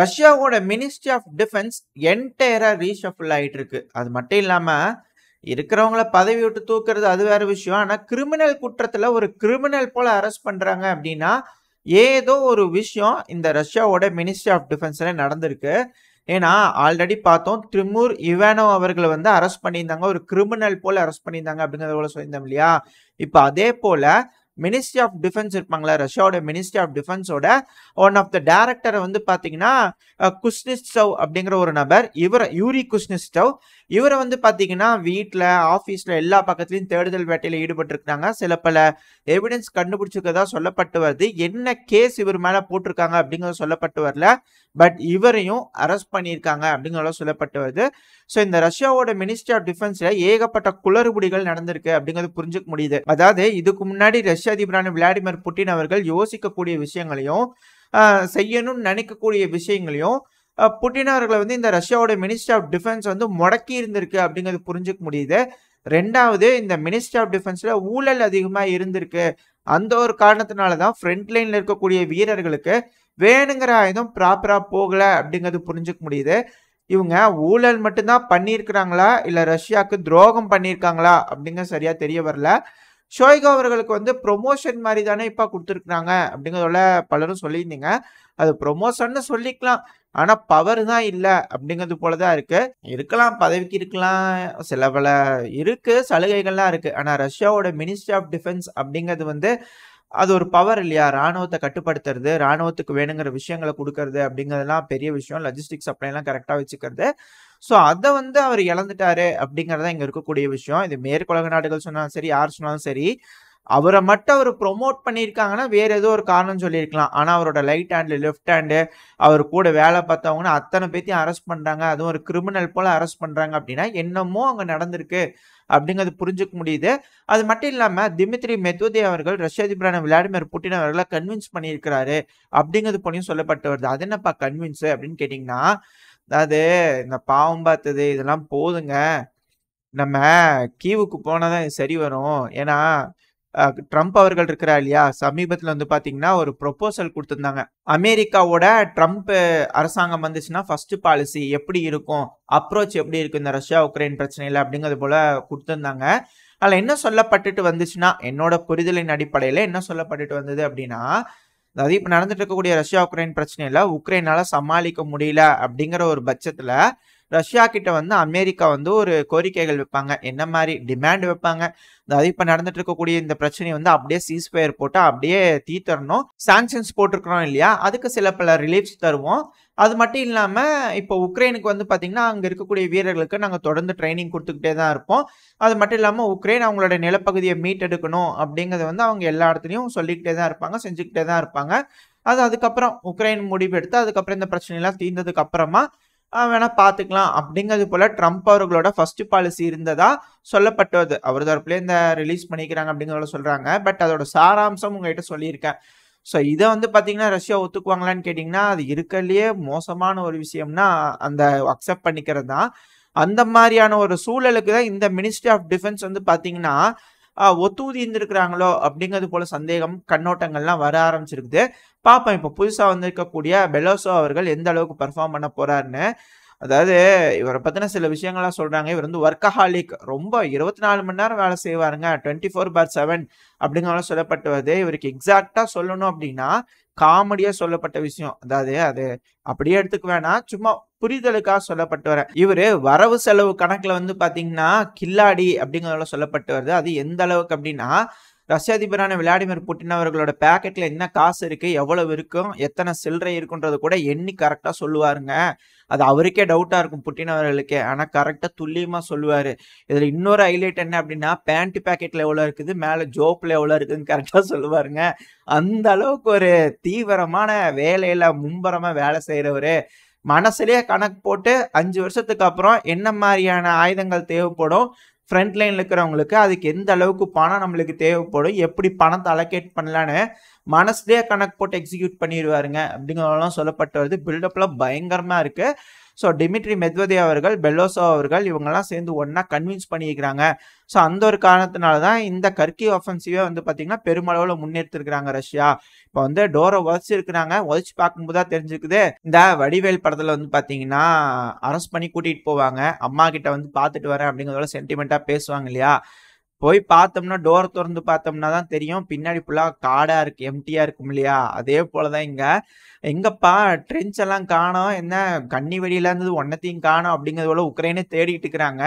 ரஷ்யாவோட ministry of defence என்டையராக reshuffle ஆகிட்டு இருக்கு அது மட்டும் இல்லாமல் இருக்கிறவங்கள பதவி விட்டு தூக்குறது அது வேறு விஷயம் ஆனால் கிரிமினல் குற்றத்தில் ஒரு கிரிமினல் போல் அரெஸ்ட் பண்ணுறாங்க அப்படின்னா ஏதோ ஒரு விஷயம் இந்த ரஷ்யாவோட மினிஸ்ட்ரி ஆஃப் டிஃபென்ஸில் நடந்திருக்கு ஏன்னா ஆல்ரெடி பார்த்தோம் திரிமூர் இவானோ அவர்களை வந்து அரெஸ்ட் பண்ணியிருந்தாங்க ஒரு கிரிமினல் போல் அரெஸ்ட் பண்ணியிருந்தாங்க அப்படிங்கிறத போல சொல்லியிருந்தோம் இல்லையா இப்போ அதே போல் மினிஸ்ட்ரி ஆஃப் டிஃபென்ஸ் இருப்பாங்களா ரஷ்யாவோட மினிஸ்ட்ரி ஆஃப் டிஃபென்ஸோட ஒன் ஆஃப் த டேரக்டரை வந்து பார்த்தீங்கன்னா குஸ்னிஸ்டவ் அப்படிங்கிற ஒரு நபர் இவரை யூரி குஸ்னிஸ்டவ் இவரை வந்து பார்த்தீங்கன்னா வீட்டில் ஆஃபீஸில் எல்லா பக்கத்துலையும் தேடுதல் வேட்டையில் ஈடுபட்டிருக்கிறாங்க சில பல எவிடன்ஸ் கண்டுபிடிச்சிருக்கதா சொல்லப்பட்டு வருது என்ன கேஸ் இவர் மேலே போட்டிருக்காங்க அப்படிங்கிறத சொல்லப்பட்டு வரல பட் இவரையும் அரெஸ்ட் பண்ணியிருக்காங்க அப்படிங்கிறத சொல்லப்பட்டு வருது ஸோ இந்த ரஷ்யாவோட மினிஸ்ட்ரி ஆஃப் டிஃபென்ஸில் ஏகப்பட்ட குளறுபுடிகள் நடந்திருக்கு அப்படிங்கிறது புரிஞ்சுக்க முடியுது அதாவது இதுக்கு முன்னாடி ரஷ்யா ரஷ்ய அதிபரான விளாடிமிர் புட்டின் அவர்கள் யோசிக்கக்கூடிய விஷயங்களையும் செய்யணும்னு நினைக்கக்கூடிய விஷயங்களையும் புட்டின் அவர்களை வந்து இந்த ரஷ்யாவோட மினிஸ்டர் ஆஃப் டிஃபென்ஸ் வந்து முடக்கி இருந்திருக்கு அப்படிங்கிறது புரிஞ்சுக்க முடியுது ரெண்டாவது இந்த மினிஸ்டர் ஆஃப் டிஃபென்ஸில் ஊழல் அதிகமாக இருந்திருக்கு அந்த ஒரு காரணத்தினால தான் ஃப்ரண்ட் லைனில் இருக்கக்கூடிய வீரர்களுக்கு வேணுங்கிற ஆயுதம் ப்ராப்பராக போகலை அப்படிங்கிறது புரிஞ்சுக்க முடியுது இவங்க ஊழல் மட்டும்தான் பண்ணியிருக்கிறாங்களா இல்லை ரஷ்யாவுக்கு துரோகம் பண்ணியிருக்காங்களா அப்படிங்க சரியாக தெரிய வரல ஷோய்கா அவர்களுக்கு வந்து ப்ரொமோஷன் மாதிரி தானே இப்போ கொடுத்துருக்குறாங்க அப்படிங்கிறதோட பலரும் சொல்லியிருந்தீங்க அது ப்ரொமோஷன்னு சொல்லிக்கலாம் ஆனால் பவர் தான் இல்லை அப்படிங்கிறது போல தான் இருக்குது இருக்கலாம் பதவிக்கு இருக்கலாம் சில பல இருக்குது சலுகைகள்லாம் இருக்குது ஆனால் ரஷ்யாவோட மினிஸ்ட்ரி ஆஃப் டிஃபென்ஸ் அப்படிங்கிறது வந்து அது ஒரு பவர் இல்லையா ராணுவத்தை கட்டுப்படுத்துறது ராணுவத்துக்கு வேணுங்கிற விஷயங்களை கொடுக்கறது அப்படிங்கிறதெல்லாம் பெரிய விஷயம் லஜிஸ்டிக் சப்ளைலாம் கரெக்டாக வச்சுக்கிறது ஸோ அதை வந்து அவர் இழந்துட்டாரு அப்படிங்கிறத இங்கே இருக்கக்கூடிய விஷயம் இது மேற்குலக நாடுகள் சொன்னாலும் சரி யார் சொன்னாலும் சரி அவரை மட்டும் அவர் ப்ரொமோட் பண்ணியிருக்காங்கன்னா வேறு ஏதோ ஒரு காரணம் சொல்லியிருக்கலாம் ஆனால் அவரோட லைட் ஹேண்டு லெஃப்ட் ஹேண்டு அவர் கூட வேலை பார்த்தவங்கன்னா அத்தனை பேத்தையும் அரெஸ்ட் பண்ணுறாங்க அதுவும் ஒரு கிரிமினல் போல் அரெஸ்ட் பண்ணுறாங்க அப்படின்னா என்னமோ அங்கே நடந்திருக்கு அப்படிங்கிறது புரிஞ்சுக்க முடியுது அது மட்டும் இல்லாமல் திமித்ரி மெத்வதே அவர்கள் ரஷ்ய அதிபரான விளாடிமிர் புட்டின் அவர்களை கன்வின்ஸ் பண்ணியிருக்கிறாரு அப்படிங்கிறது போலையும் சொல்லப்பட்டு வருது அது என்னப்பா கன்வின்ஸு அப்படின்னு கேட்டிங்கன்னா அதாவது இந்த பாவம் பார்த்தது இதெல்லாம் போதுங்க நம்ம கீவுக்கு போனால் தான் சரி வரும் ஏன்னா ட்ரம்ப் அவர்கள் இருக்கிறார் இல்லையா சமீபத்தில் வந்து பார்த்தீங்கன்னா ஒரு ப்ரொப்போசல் கொடுத்துருந்தாங்க அமெரிக்காவோட ட்ரம்ப் அரசாங்கம் வந்துச்சுன்னா ஃபர்ஸ்ட் பாலிசி எப்படி இருக்கும் அப்ரோச் எப்படி இருக்கும் இந்த ரஷ்யா உக்ரைன் பிரச்சனையில் அப்படிங்கிறது போல கொடுத்துருந்தாங்க அதில் என்ன சொல்லப்பட்டுட்டு வந்துச்சுன்னா என்னோட புரிதலின் அடிப்படையில் என்ன சொல்லப்பட்டுட்டு வந்தது அப்படின்னா அதாவது இப்போ நடந்துட்டு இருக்கக்கூடிய ரஷ்யா உக்ரைன் பிரச்சனையில் உக்ரைனால் சமாளிக்க முடியல அப்படிங்கிற ஒரு பட்சத்தில் ரஷ்யா கிட்ட வந்து அமெரிக்கா வந்து ஒரு கோரிக்கைகள் வைப்பாங்க என்ன மாதிரி டிமாண்ட் வைப்பாங்க அதாவது இப்போ நடந்துட்டு இருக்கக்கூடிய இந்த பிரச்சனையை வந்து அப்படியே சீஸ்ஃபயர் போட்டு அப்படியே தீத்தரணும் சாங்ஷன்ஸ் போட்டிருக்கிறோம் இல்லையா அதுக்கு சில பல ரிலீஃப்ஸ் தருவோம் அது மட்டும் இல்லாமல் இப்போ உக்ரைனுக்கு வந்து பார்த்திங்கன்னா அங்கே இருக்கக்கூடிய வீரர்களுக்கு நாங்கள் தொடர்ந்து ட்ரைனிங் கொடுத்துக்கிட்டே தான் இருப்போம் அது மட்டும் இல்லாமல் உக்ரைன் அவங்களோட நிலப்பகுதியை மீட்டெடுக்கணும் அப்படிங்கிறத வந்து அவங்க எல்லா இடத்துலையும் சொல்லிக்கிட்டே தான் இருப்பாங்க செஞ்சுக்கிட்டே தான் இருப்பாங்க அது அதுக்கப்புறம் உக்ரைன் முடிவெடுத்து அதுக்கப்புறம் இந்த பிரச்சனையெல்லாம் தீர்ந்ததுக்கு அப்புறமா வேணால் பார்த்துக்கலாம் அப்படிங்கிறது போல் ட்ரம்ப் அவர்களோட ஃபர்ஸ்ட் பாலிசி இருந்ததா சொல்லப்பட்டது அவர் தரப்புலேயே இந்த ரிலீஸ் பண்ணிக்கிறாங்க அப்படிங்கிறத சொல்கிறாங்க பட் அதோட சாராம்சம் உங்கள்கிட்ட சொல்லியிருக்கேன் ஸோ இதை வந்து பார்த்தீங்கன்னா ரஷ்யா ஒத்துக்குவாங்களான்னு கேட்டிங்கன்னா அது இருக்கிறதுலையே மோசமான ஒரு விஷயம்னா அந்த அக்செப்ட் பண்ணிக்கிறது தான் அந்த மாதிரியான ஒரு சூழலுக்கு தான் இந்த மினிஸ்ட்ரி ஆஃப் டிஃபென்ஸ் வந்து பார்த்தீங்கன்னா ஒத்துதி இருந்திருக்கிறாங்களோ அப்படிங்கிறது போல சந்தேகம் கண்ணோட்டங்கள்லாம் வர ஆரம்பிச்சிருக்குது பார்ப்போம் இப்போ புதுசாக வந்திருக்கக்கூடிய பெலோசோ அவர்கள் எந்த அளவுக்கு பர்ஃபார்ம் பண்ண போறாருன்னு அதாவது இவரை பற்றின சில விஷயங்கள்லாம் சொல்கிறாங்க இவர் வந்து ஒர்க்கஹாலிக் ரொம்ப இருபத்தி நாலு மணி நேரம் வேலை செய்வாருங்க டுவெண்ட்டி ஃபோர் பார் செவன் அப்படிங்கிறலாம் சொல்லப்பட்டு வருது இவருக்கு எக்ஸாக்டாக சொல்லணும் அப்படின்னா காமெடியாக சொல்லப்பட்ட விஷயம் அதாவது அது அப்படியே எடுத்துக்க வேணாம் சும்மா புரிதலுக்காக சொல்லப்பட்டு வர இவர் வரவு செலவு கணக்கில் வந்து பார்த்தீங்கன்னா கில்லாடி அப்படிங்கிறதெல்லாம் சொல்லப்பட்டு வருது அது எந்த அளவுக்கு அப்படின்னா ரஷ்ய அதிபரான விளாடிமிர் புட்டின் அவர்களோட பேக்கெட்ல என்ன காசு இருக்கு எவ்வளவு இருக்கும் எத்தனை சில்லறை இருக்குன்றது கூட எண்ணி கரெக்டா சொல்லுவாருங்க அது அவருக்கே டவுட்டா இருக்கும் புட்டின் அவர்களுக்கு ஆனா கரெக்டா துல்லியமா சொல்லுவாரு இதுல இன்னொரு ஹைலைட் என்ன அப்படின்னா பேண்ட் பேக்கெட்ல எவ்வளவு இருக்குது மேல ஜோப்ல எவ்வளவு இருக்குதுன்னு கரெக்டா சொல்லுவாருங்க அந்த அளவுக்கு ஒரு தீவிரமான வேலையில மும்பரமா வேலை செய்யறவரு மனசுலேயே கணக்கு போட்டு அஞ்சு வருஷத்துக்கு அப்புறம் என்ன மாதிரியான ஆயுதங்கள் தேவைப்படும் ஃப்ரண்ட் லைனில் இருக்கிறவங்களுக்கு அதுக்கு எந்த அளவுக்கு பணம் நம்மளுக்கு தேவைப்படும் எப்படி பணத்தை அலோகேட் பண்ணலான்னு மனசுலேயே கணக்கு போட்டு எக்ஸிக்யூட் பண்ணிடுவாருங்க அப்படிங்கிறதெல்லாம் சொல்லப்பட்டு வருது பில்டப்லாம் பயங்கரமாக இருக்குது ஸோ டிமிட்ரி மெத்வதே அவர்கள் பெல்லோசோ அவர்கள் இவங்கெல்லாம் சேர்ந்து ஒன்றா கன்வின்ஸ் பண்ணியிருக்கிறாங்க ஸோ அந்த ஒரு காரணத்தினால தான் இந்த கர்கி ஆஃபென்சிவே வந்து பார்த்தீங்கன்னா பெருமளவில் முன்னேற்றிருக்கிறாங்க ரஷ்யா இப்போ வந்து டோரை உதச்சி இருக்கிறாங்க உதச்சி பார்க்கும்போது தான் தெரிஞ்சுக்குது இந்த வடிவேல் படத்தில் வந்து பார்த்தீங்கன்னா அரெஸ்ட் பண்ணி கூட்டிகிட்டு போவாங்க அம்மா கிட்ட வந்து பார்த்துட்டு வரேன் அப்படிங்கிறதோட சென்டிமெண்ட்டாக பேசுவாங்க இல்லையா போய் பார்த்தோம்னா டோர் திறந்து பார்த்தோம்னா தான் தெரியும் பின்னாடி ஃபுல்லாக காடாக இருக்குது எம்டியாக இருக்கும் இல்லையா அதே போல் தான் இங்கே எங்கப்பா ட்ரென்ச் எல்லாம் காணோம் என்ன கண்ணி வெடியில ஒன்றத்தையும் காணோம் அப்படிங்கிறது போல உக்ரைனே தேடிட்டு இருக்கிறாங்க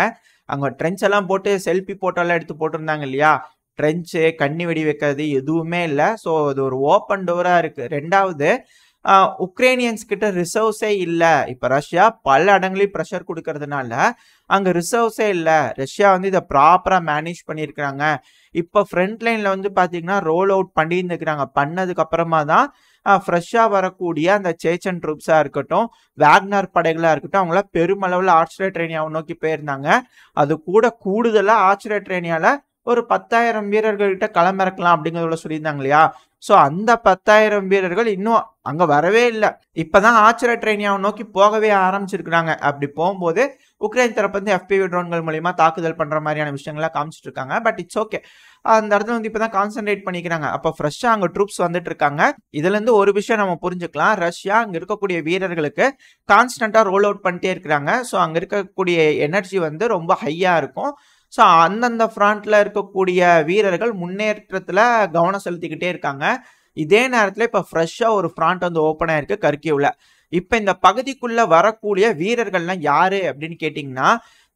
அங்கே ட்ரென்ச் எல்லாம் போட்டு செல்ஃபி போட்டோலாம் எடுத்து போட்டிருந்தாங்க இல்லையா ட்ரென்ச்சு கண்ணி வெடி வைக்கிறது எதுவுமே இல்லை ஸோ இது ஒரு ஓப்பன் டோராக இருக்குது ரெண்டாவது உக்ரைனியன்ஸ் கிட்ட ரிசர்வ்ஸே இல்லை இப்போ ரஷ்யா பல இடங்களையும் ப்ரெஷர் கொடுக்கறதுனால அங்கே ரிசர்வ்ஸே இல்லை ரஷ்யா வந்து இதை ப்ராப்பராக மேனேஜ் பண்ணியிருக்கிறாங்க இப்போ ஃப்ரண்ட் லைனில் வந்து பார்த்தீங்கன்னா ரோல் அவுட் பண்ணியிருந்துக்கிறாங்க பண்ணதுக்கப்புறமா தான் ஃப்ரெஷ்ஷாக வரக்கூடிய அந்த சேச்சன் ட்ரூப்ஸாக இருக்கட்டும் வேக்னார் படைகளாக இருக்கட்டும் அவங்கள பெருமளவில் ட்ரெயினியாக நோக்கி போயிருந்தாங்க அது கூட கூடுதலாக ட்ரெயினியால் ஒரு பத்தாயிரம் வீரர்கள்கிட்ட களமிறக்கலாம் அப்படிங்கிறதுல சொல்லியிருந்தாங்க இல்லையா ஸோ அந்த பத்தாயிரம் வீரர்கள் இன்னும் அங்கே வரவே இல்லை இப்போ தான் ஆச்சரிய ட்ரெயினியாவை நோக்கி போகவே ஆரம்பிச்சிருக்கிறாங்க அப்படி போகும்போது உக்ரைன் தரப்பு வந்து எஃபிவி ட்ரோன்கள் மூலிமா தாக்குதல் பண்ணுற மாதிரியான விஷயங்கள்லாம் காமிச்சிட்டு இருக்காங்க பட் இட்ஸ் ஓகே அந்த இடத்துல வந்து இப்போ தான் கான்சென்ட்ரேட் பண்ணிக்கிறாங்க அப்போ ஃப்ரெஷ்ஷாக அங்கே ட்ரூப்ஸ் வந்துட்டு இருக்காங்க இதுலேருந்து ஒரு விஷயம் நம்ம புரிஞ்சுக்கலாம் ரஷ்யா அங்கே இருக்கக்கூடிய வீரர்களுக்கு கான்ஸ்டண்ட்டாக ரோல் அவுட் பண்ணிட்டே இருக்கிறாங்க ஸோ அங்கே இருக்கக்கூடிய எனர்ஜி வந்து ரொம்ப ஹையாக இருக்கும் ஸோ அந்தந்த ஃப்ராண்ட்டில் இருக்கக்கூடிய வீரர்கள் முன்னேற்றத்தில் கவனம் செலுத்திக்கிட்டே இருக்காங்க இதே நேரத்தில் இப்போ ஃப்ரெஷ்ஷாக ஒரு ஃப்ராண்ட் வந்து ஓப்பன் ஆயிருக்கு கர்க்கியூவில் இப்போ இந்த பகுதிக்குள்ளே வரக்கூடிய வீரர்கள்லாம் யார் அப்படின்னு கேட்டிங்கன்னா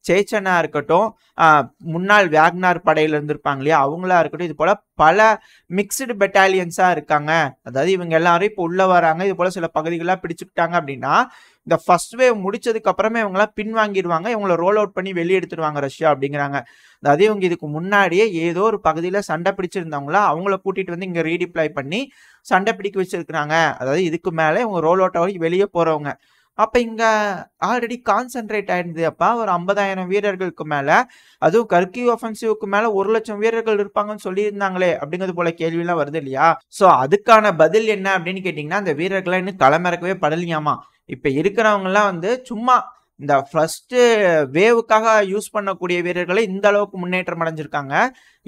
சேச்சனா இருக்கட்டும் முன்னாள் வேக்னார் படையில இருந்திருப்பாங்க இல்லையா அவங்களா இருக்கட்டும் இது போல பல மிக்சடு பெட்டாலியன்ஸா இருக்காங்க அதாவது இவங்க எல்லாரும் இப்போ உள்ள வராங்க இது போல சில பகுதிகளாக பிடிச்சுக்கிட்டாங்க அப்படின்னா இந்த ஃபர்ஸ்ட் வேவ் முடிச்சதுக்கு அப்புறமே பின் பின்வாங்கிடுவாங்க இவங்களை ரோல் அவுட் பண்ணி வெளியே எடுத்துருவாங்க ரஷ்யா அப்படிங்கிறாங்க அதாவது இவங்க இதுக்கு முன்னாடியே ஏதோ ஒரு பகுதியில் சண்டை பிடிச்சிருந்தவங்களா அவங்கள கூட்டிட்டு வந்து இங்கே ரீடிப்ளை பண்ணி சண்டை பிடிக்க வச்சிருக்கிறாங்க அதாவது இதுக்கு மேலே இவங்க ரோல் அவுட் ஆகி வெளியே போகிறவங்க அப்போ இங்கே ஆல்ரெடி கான்சென்ட்ரேட் ஆயிடுது அப்போ ஒரு ஐம்பதாயிரம் வீரர்களுக்கு மேலே அதுவும் கர்கியூ ஒஃபென்சிவ்க்கு மேலே ஒரு லட்சம் வீரர்கள் இருப்பாங்கன்னு சொல்லியிருந்தாங்களே அப்படிங்கிறது போல கேள்வியெல்லாம் வருது இல்லையா ஸோ அதுக்கான பதில் என்ன அப்படின்னு கேட்டிங்கன்னா அந்த வீரர்களை இன்னும் களமிறக்கவே படலையாமா இப்போ இருக்கிறவங்கலாம் வந்து சும்மா இந்த ஃபஸ்ட்டு வேவுக்காக யூஸ் பண்ணக்கூடிய வீரர்களை இந்த அளவுக்கு முன்னேற்றம் அடைஞ்சிருக்காங்க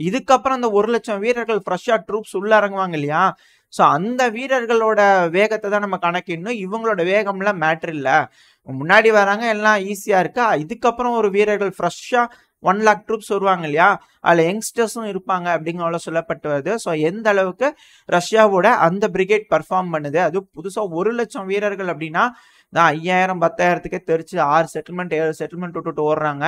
இதுக்கப்புறம் அந்த ஒரு லட்சம் வீரர்கள் ஃப்ரெஷ்ஷாக ட்ரூப்ஸ் உள்ள இறங்குவாங்க இல்லையா ஸோ அந்த வீரர்களோட வேகத்தை தான் நம்ம கணக்கிடணும் இவங்களோட வேகம்லாம் மேட்ரு இல்லை முன்னாடி வராங்க எல்லாம் ஈஸியாக இருக்கா இதுக்கப்புறம் ஒரு வீரர்கள் ஃப்ரெஷ்ஷாக ஒன் லேக் ட்ரூப்ஸ் வருவாங்க இல்லையா அதில் யங்ஸ்டர்ஸும் இருப்பாங்க அப்படிங்கிறவங்கள சொல்லப்பட்டு வருது ஸோ எந்த அளவுக்கு ரஷ்யாவோட அந்த பிரிகேட் பர்ஃபார்ம் பண்ணுது அது புதுசாக ஒரு லட்சம் வீரர்கள் அப்படின்னா தான் ஐயாயிரம் பத்தாயிரத்துக்கே தெரிச்சு ஆறு செட்டில்மெண்ட் ஏழு செட்டில்மெண்ட் விட்டுட்டு ஓடுறாங்க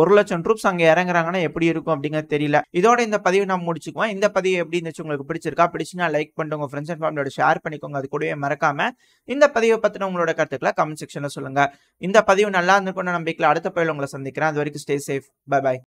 ஒரு லட்சம் ட்ரூப்ஸ் அங்கே இறங்குறாங்கன்னா எப்படி இருக்கும் அப்படிங்கிறது தெரியல இதோட இந்த பதிவு நான் முடிச்சுக்குவேன் இந்த பதிவு எப்படி இருந்துச்சு உங்களுக்கு பிடிச்சிருக்கா பிடிச்சுன்னா லைக் பண்ணுங்க உங்கள் ஃப்ரெண்ட்ஸ் அண்ட் ஃபேமிலியோட ஷேர் பண்ணிக்கோங்க அது கூடவே மறக்காம இந்த பதிவை பற்றின உங்களோட கருத்துக்களை கமெண்ட் செக்ஷனில் சொல்லுங்க இந்த பதிவு நல்லா இருந்திருக்கும்னு நம்பிக்கையில் அடுத்த பயில் உங்களை சந்திக்கிறேன் அது வரைக்கும் ஸ்டே சேஃப் பை பாய்